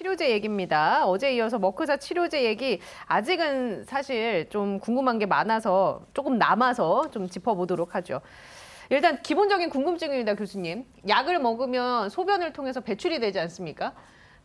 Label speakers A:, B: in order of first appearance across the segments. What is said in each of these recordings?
A: 치료제 얘기입니다. 어제 이어서 머크사 치료제 얘기 아직은 사실 좀 궁금한 게 많아서 조금 남아서 좀 짚어보도록 하죠. 일단 기본적인 궁금증입니다, 교수님. 약을 먹으면 소변을 통해서 배출이 되지 않습니까?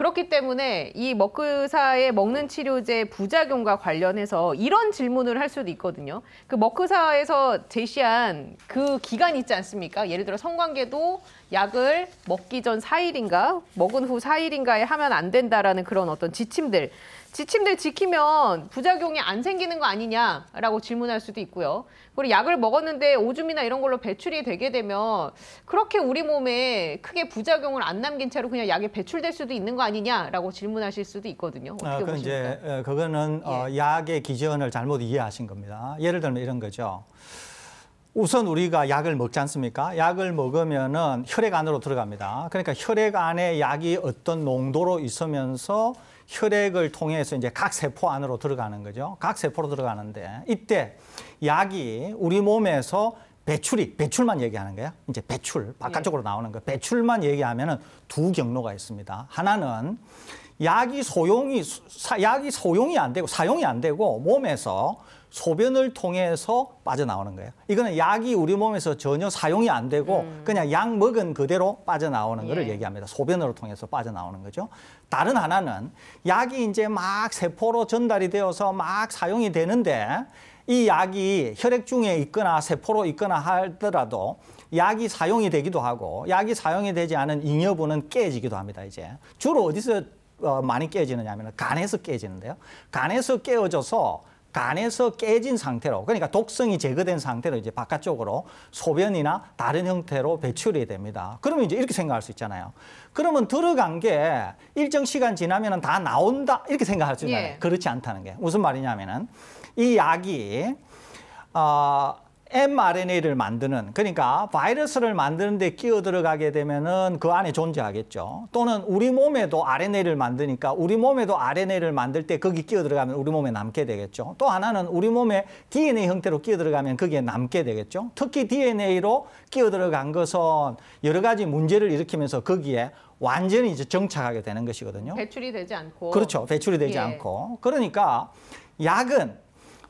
A: 그렇기 때문에 이 머크사의 먹는 치료제 부작용과 관련해서 이런 질문을 할 수도 있거든요. 그 머크사에서 제시한 그 기간 있지 않습니까? 예를 들어 성관계도 약을 먹기 전 4일인가 먹은 후 4일인가에 하면 안 된다라는 그런 어떤 지침들 지침들 지키면 부작용이 안 생기는 거 아니냐라고 질문할 수도 있고요. 그리고 약을 먹었는데 오줌이나 이런 걸로 배출이 되게 되면 그렇게 우리 몸에 크게 부작용을 안 남긴 채로 그냥 약에 배출될 수도 있는 거 아니냐라고 질문하실 수도 있거든요. 어떻게 아, 보십
B: 이제 어, 그거는 어, 예. 어, 약의 기전을 잘못 이해하신 겁니다. 예를 들면 이런 거죠. 우선 우리가 약을 먹지 않습니까? 약을 먹으면은 혈액 안으로 들어갑니다. 그러니까 혈액 안에 약이 어떤 농도로 있으면서 혈액을 통해서 이제 각 세포 안으로 들어가는 거죠. 각 세포로 들어가는데 이때 약이 우리 몸에서 배출이 배출만 얘기하는 거야. 이제 배출 바깥쪽으로 예. 나오는 거. 배출만 얘기하면은 두 경로가 있습니다. 하나는 약이 소용이 약이 소용이 안 되고 사용이 안 되고 몸에서 소변을 통해서 빠져나오는 거예요. 이거는 약이 우리 몸에서 전혀 사용이 안 되고 음. 그냥 약 먹은 그대로 빠져나오는 예. 거를 얘기합니다. 소변으로 통해서 빠져나오는 거죠. 다른 하나는 약이 이제 막 세포로 전달이 되어서 막 사용이 되는데 이 약이 혈액 중에 있거나 세포로 있거나 하더라도 약이 사용이 되기도 하고 약이 사용이 되지 않은 잉여부는 깨지기도 합니다. 이제 주로 어디서 어, 많이 깨지느냐 하면 간에서 깨지는데요. 간에서 깨어져서 간에서 깨진 상태로 그러니까 독성이 제거된 상태로 이제 바깥쪽으로 소변이나 다른 형태로 배출이 됩니다. 그러면 이제 이렇게 생각할 수 있잖아요. 그러면 들어간 게 일정 시간 지나면 다 나온다 이렇게 생각할 수 있잖아요. 예. 그렇지 않다는 게 무슨 말이냐면은 이 약이 어, mRNA를 만드는 그러니까 바이러스를 만드는데 끼어 들어가게 되면은 그 안에 존재하겠죠. 또는 우리 몸에도 RNA를 만드니까 우리 몸에도 RNA를 만들 때 거기 끼어 들어가면 우리 몸에 남게 되겠죠. 또 하나는 우리 몸에 DNA 형태로 끼어 들어가면 거기에 남게 되겠죠. 특히 DNA로 끼어 들어간 것은 여러 가지 문제를 일으키면서 거기에 완전히 이제 정착하게 되는 것이거든요.
A: 배출이 되지 않고 그렇죠.
B: 배출이 되지 예. 않고 그러니까 약은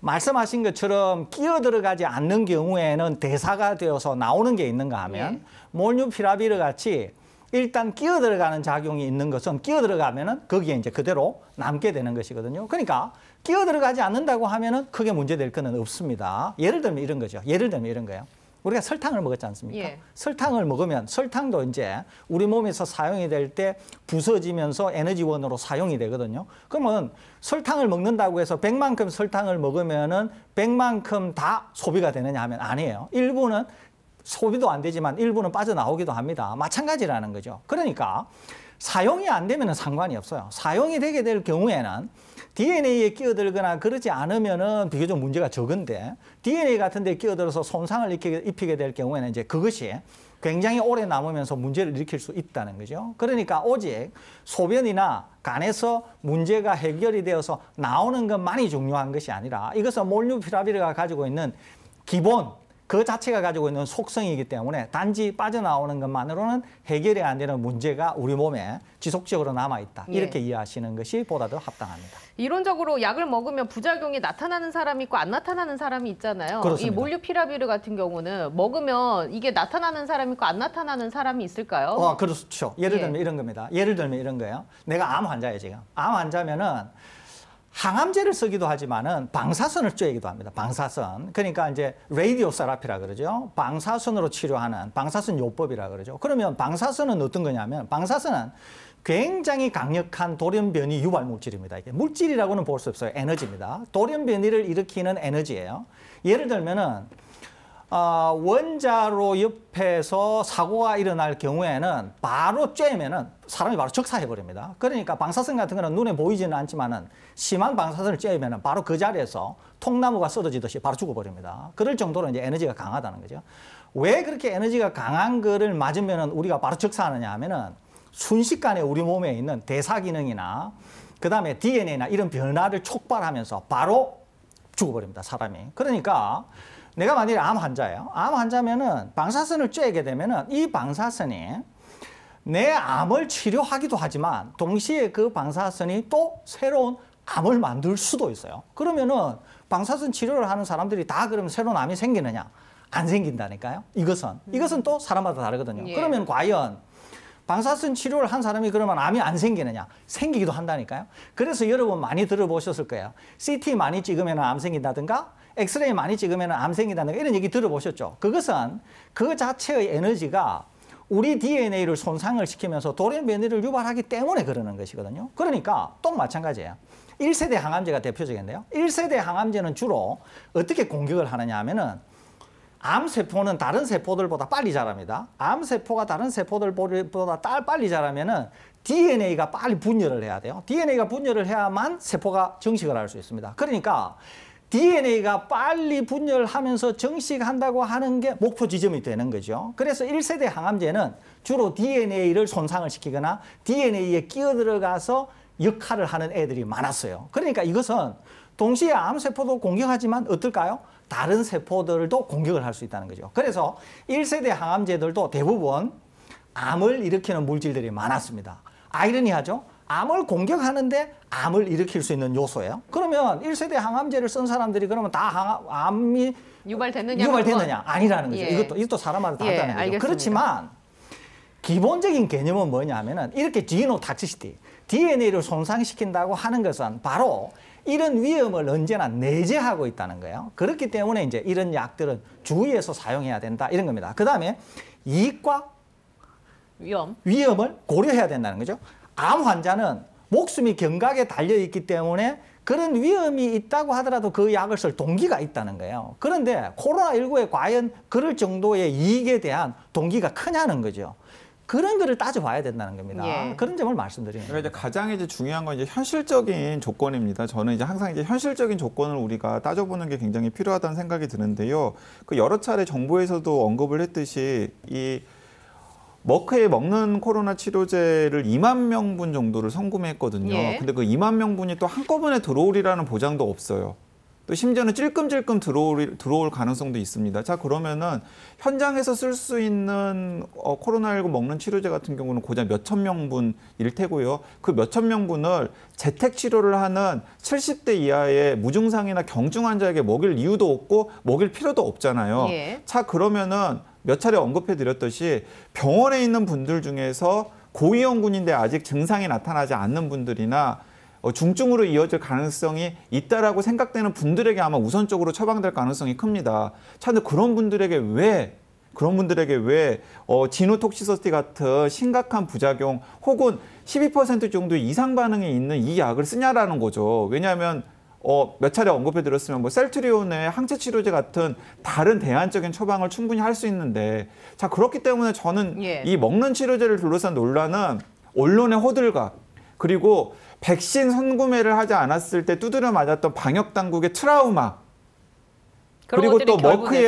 B: 말씀하신 것처럼 끼어 들어가지 않는 경우에는 대사가 되어서 나오는 게 있는가 하면 예. 몰뉴피라비르 같이 일단 끼어 들어가는 작용이 있는 것은 끼어 들어가면은 거기에 이제 그대로 남게 되는 것이거든요. 그러니까 끼어 들어가지 않는다고 하면은 크게 문제될 거는 없습니다. 예를 들면 이런 거죠. 예를 들면 이런 거예요. 우리가 설탕을 먹었지 않습니까? 예. 설탕을 먹으면 설탕도 이제 우리 몸에서 사용이 될 때 부서지면서 에너지원으로 사용이 되거든요. 그러면 설탕을 먹는다고 해서 1 0 0만큼 설탕을 먹으면은 1 0 0만큼다 소비가 되느냐 하면 아니에요. 일부는 소비도 안 되지만 일부는 빠져나오기도 합니다. 마찬가지라는 거죠. 그러니까 사용이 안 되면 상관이 없어요. 사용이 되게 될 경우에는 DNA에 끼어들거나 그러지 않으면은 비교적 문제가 적은데 DNA 같은 데 끼어들어서 손상을 입히게 될 경우에는 이제 그것이 굉장히 오래 남으면서 문제를 일으킬 수 있다는 거죠. 그러니까 오직 소변이나 간에서 문제가 해결이 되어서 나오는 것만이 중요한 것이 아니라 이것은 몰뉴피라비르가 가지고 있는 기본 그 자체가 가지고 있는 속성이기 때문에 단지 빠져나오는 것만으로는 해결이 안 되는 문제가 우리 몸에 지속적으로 남아있다. 예. 이렇게 이해하시는 것이 보다 더 합당합니다.
A: 이론적으로 약을 먹으면 부작용이 나타나는 사람이 있고 안 나타나는 사람이 있잖아요. 그렇습니다. 이 몰류피라비르 같은 경우는 먹으면 이게 나타나는 사람이 있고 안 나타나는 사람이 있을까요? 어,
B: 그렇죠. 예를 예. 들면 예. 이런 겁니다. 예를 들면 이런 거예요. 내가 암 환자예요, 지금. 암 환자면은 항암제를 쓰기도 하지만은 방사선을 쬐기도 합니다. 방사선. 그러니까 이제 레이디오 세라피라 그러죠. 방사선으로 치료하는 방사선 요법이라 그러죠. 그러면 방사선은 어떤 거냐면 방사선은 굉장히 강력한 돌연변이 유발 물질입니다. 이게 물질이라고는 볼 수 없어요. 에너지입니다. 돌연변이를 일으키는 에너지예요. 예를 들면은 어, 원자로 옆에서 사고가 일어날 경우에는 바로 쬐면은 사람이 바로 적사해버립니다. 그러니까 방사선 같은 거는 눈에 보이지는 않지만은 심한 방사선을 쬐면은 바로 그 자리에서 통나무가 쓰러지듯이 바로 죽어버립니다. 그럴 정도로 이제 에너지가 강하다는 거죠. 왜 그렇게 에너지가 강한 거를 맞으면은 우리가 바로 적사하느냐 하면은 순식간에 우리 몸에 있는 대사 기능이나 그 다음에 DNA나 이런 변화를 촉발하면서 바로 죽어버립니다. 사람이. 그러니까 내가 만약에 암 환자예요. 암 환자면은 방사선을 쬐게 되면은 이 방사선이 내 암을 치료하기도 하지만 동시에 그 방사선이 또 새로운 암을 만들 수도 있어요. 그러면은 방사선 치료를 하는 사람들이 다 그러면 새로운 암이 생기느냐? 안 생긴다니까요. 이것은 음. 이것은 또 사람마다 다르거든요. 예. 그러면 과연 방사선 치료를 한 사람이 그러면 암이 안 생기느냐? 생기기도 한다니까요. 그래서 여러분 많이 들어보셨을 거예요. CT 많이 찍으면 암 생긴다든가 엑스레이 많이 찍으면 암생이다는 이런 얘기 들어보셨죠? 그것은 그 자체의 에너지가 우리 DNA를 손상을 시키면서 돌연변이를 유발하기 때문에 그러는 것이거든요. 그러니까 또 마찬가지예요. 1세대 항암제가 대표적인데요. 1세대 항암제는 주로 어떻게 공격을 하느냐 하면은 암세포는 다른 세포들보다 빨리 자랍니다. 암세포가 다른 세포들보다 빨리 자라면은 DNA가 빨리 분열을 해야 돼요. DNA가 분열을 해야만 세포가 증식을 할 수 있습니다. 그러니까 DNA가 빨리 분열하면서 정식한다고 하는 게 목표 지점이 되는 거죠. 그래서 1세대 항암제는 주로 DNA를 손상을 시키거나 DNA에 끼어들어가서 역할을 하는 애들이 많았어요. 그러니까 이것은 동시에 암세포도 공격하지만 어떨까요? 다른 세포들도 공격을 할 수 있다는 거죠. 그래서 1세대 항암제들도 대부분 암을 일으키는 물질들이 많았습니다. 아이러니하죠? 암을 공격하는데 암을 일으킬 수 있는 요소예요. 그러면 일세대 항암제를 쓴 사람들이 그러면 다 항암, 이 유발됐느냐? 유발됐느냐? 아니라는 거죠. 예. 이것도, 이것도 사람마다 예, 다르다는 예, 거죠. 그렇지만 기본적인 개념은 뭐냐면은 이렇게 지노닥시시티, DNA를 손상시킨다고 하는 것은 바로 이런 위험을 언제나 내재하고 있다는 거예요. 그렇기 때문에 이제 이런 약들은 주의해서 사용해야 된다 이런 겁니다. 그다음에 이익과 위험 위험을 고려해야 된다는 거죠. 암 환자는 목숨이 경각에 달려 있기 때문에 그런 위험이 있다고 하더라도 그 약을 쓸 동기가 있다는 거예요. 그런데 코로나19에 과연 그럴 정도의 이익에 대한 동기가 크냐는 거죠. 그런 거를 따져봐야 된다는 겁니다. 예. 그런 점을 말씀드리는 거예요. 그러니까 이제 가장 이제
C: 중요한 건 이제 현실적인 조건입니다. 저는 이제 항상 이제 현실적인 조건을 우리가 따져보는 게 굉장히 필요하다는 생각이 드는데요. 그 여러 차례 정부에서도 언급을 했듯이 이 머크에 먹는 코로나 치료제를 2만 명분 정도를 선구매했거든요. 예. 근데 그 2만 명분이 또 한꺼번에 들어오리라는 보장도 없어요. 또 심지어는 찔끔찔끔 들어올, 들어올 가능성도 있습니다. 자, 그러면은 현장에서 쓸 수 있는 어, 코로나19 먹는 치료제 같은 경우는 고작 몇 천 명분일 테고요. 그 몇 천 명분을 재택 치료를 하는 70대 이하의 무증상이나 경증 환자에게 먹일 이유도 없고 먹일 필요도 없잖아요. 예. 자, 그러면은 몇 차례 언급해 드렸듯이 병원에 있는 분들 중에서 고위험군인데 아직 증상이 나타나지 않는 분들이나 어, 중증으로 이어질 가능성이 있다라고 생각되는 분들에게 아마 우선적으로 처방될 가능성이 큽니다. 자, 근 그런 분들에게 왜 그런 분들에게 왜 어, 진우톡시서티 같은 심각한 부작용 혹은 12% 정도 이상 반응이 있는 이 약을 쓰냐라는 거죠. 왜냐하면 어, 몇 차례 언급해 드렸으면 뭐 셀트리온의 항체 치료제 같은 다른 대안적인 처방을 충분히 할 수 있는데 자 그렇기 때문에 저는 예. 이 먹는 치료제를 둘러싼 논란은 언론의 호들갑 그리고 백신 선구매를 하지 않았을 때 두드려 맞았던 방역 당국의 트라우마
A: 그리고 또 머크의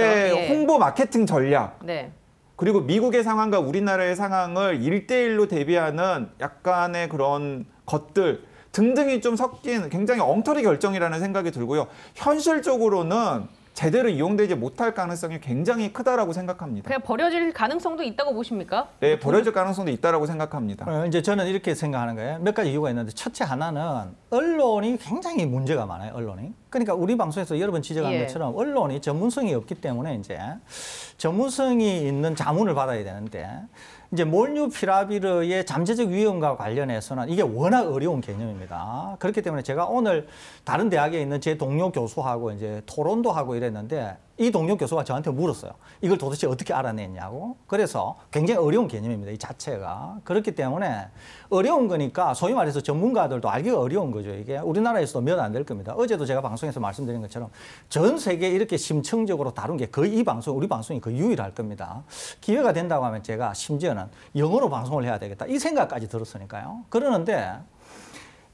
A: 예.
C: 홍보 마케팅 전략 네. 그리고 미국의 상황과 우리나라의 상황을 일대일로 대비하는 약간의 그런 것들 등등이 좀 섞인 굉장히 엉터리 결정이라는 생각이 들고요. 현실적으로는 제대로 이용되지 못할 가능성이 굉장히 크다라고 생각합니다.
A: 그냥 버려질 가능성도 있다고 보십니까?
C: 네, 버려질 가능성도 있다라고 생각합니다.
B: 어, 이제 저는 이렇게 생각하는 거예요. 몇 가지 이유가 있는데 첫째 하나는 언론이 굉장히 문제가 많아요. 언론이. 그러니까 우리 방송에서 여러 번 지적한 예. 것처럼 언론이 전문성이 없기 때문에 이제 전문성이 있는 자문을 받아야 되는데 이제 몰뉴피라비르의 잠재적 위험과 관련해서는 이게 워낙 어려운 개념입니다. 그렇기 때문에 제가 오늘 다른 대학에 있는 제 동료 교수하고 이제 토론도 하고 이랬는데 이동료 교수가 저한테 물었어요. 이걸 도대체 어떻게 알아냈냐고. 그래서 굉장히 어려운 개념입니다. 이 자체가. 그렇기 때문에 어려운 거니까 소위 말해서 전문가들도 알기가 어려운 거죠. 이게 우리나라에서도 몇 안 될 겁니다. 어제도 제가 방송에서 말씀드린 것처럼 전 세계 이렇게 심층적으로 다룬 게 거의 이 방송, 우리 방송이 거의 유일할 겁니다. 기회가 된다고 하면 제가 심지어는 영어로 방송을 해야 되겠다. 이 생각까지 들었으니까요. 그러는데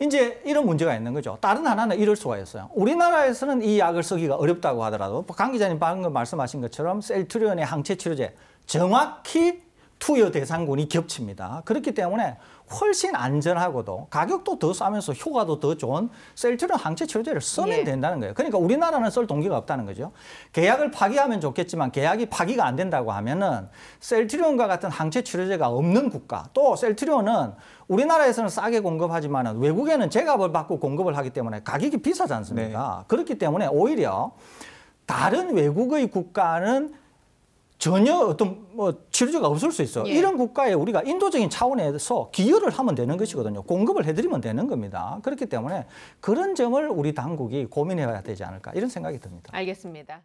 B: 이제 이런 문제가 있는 거죠. 다른 하나는 이럴 수가 있어요. 우리나라에서는 이 약을 쓰기가 어렵다고 하더라도 강 기자님 방금 말씀하신 것처럼 셀트리온의 항체 치료제 정확히 투여 대상군이 겹칩니다. 그렇기 때문에 훨씬 안전하고도 가격도 더 싸면서 효과도 더 좋은 셀트리온 항체 치료제를 쓰면 예. 된다는 거예요. 그러니까 우리나라는 쓸 동기가 없다는 거죠. 계약을 파기하면 좋겠지만 계약이 파기가 안 된다고 하면은 셀트리온과 같은 항체 치료제가 없는 국가 또 셀트리온은 우리나라에서는 싸게 공급하지만 은 외국에는 제값을 받고 공급을 하기 때문에 가격이 비싸지 않습니까? 네. 그렇기 때문에 오히려 다른 외국의 국가는 전혀 어떤 뭐 치료제가 없을 수 있어. 예. 이런 국가에 우리가 인도적인 차원에서 기여를 하면 되는 것이거든요. 공급을 해드리면 되는 겁니다. 그렇기 때문에 그런 점을 우리 당국이 고민해야 되지 않을까 이런 생각이 듭니다.
A: 알겠습니다.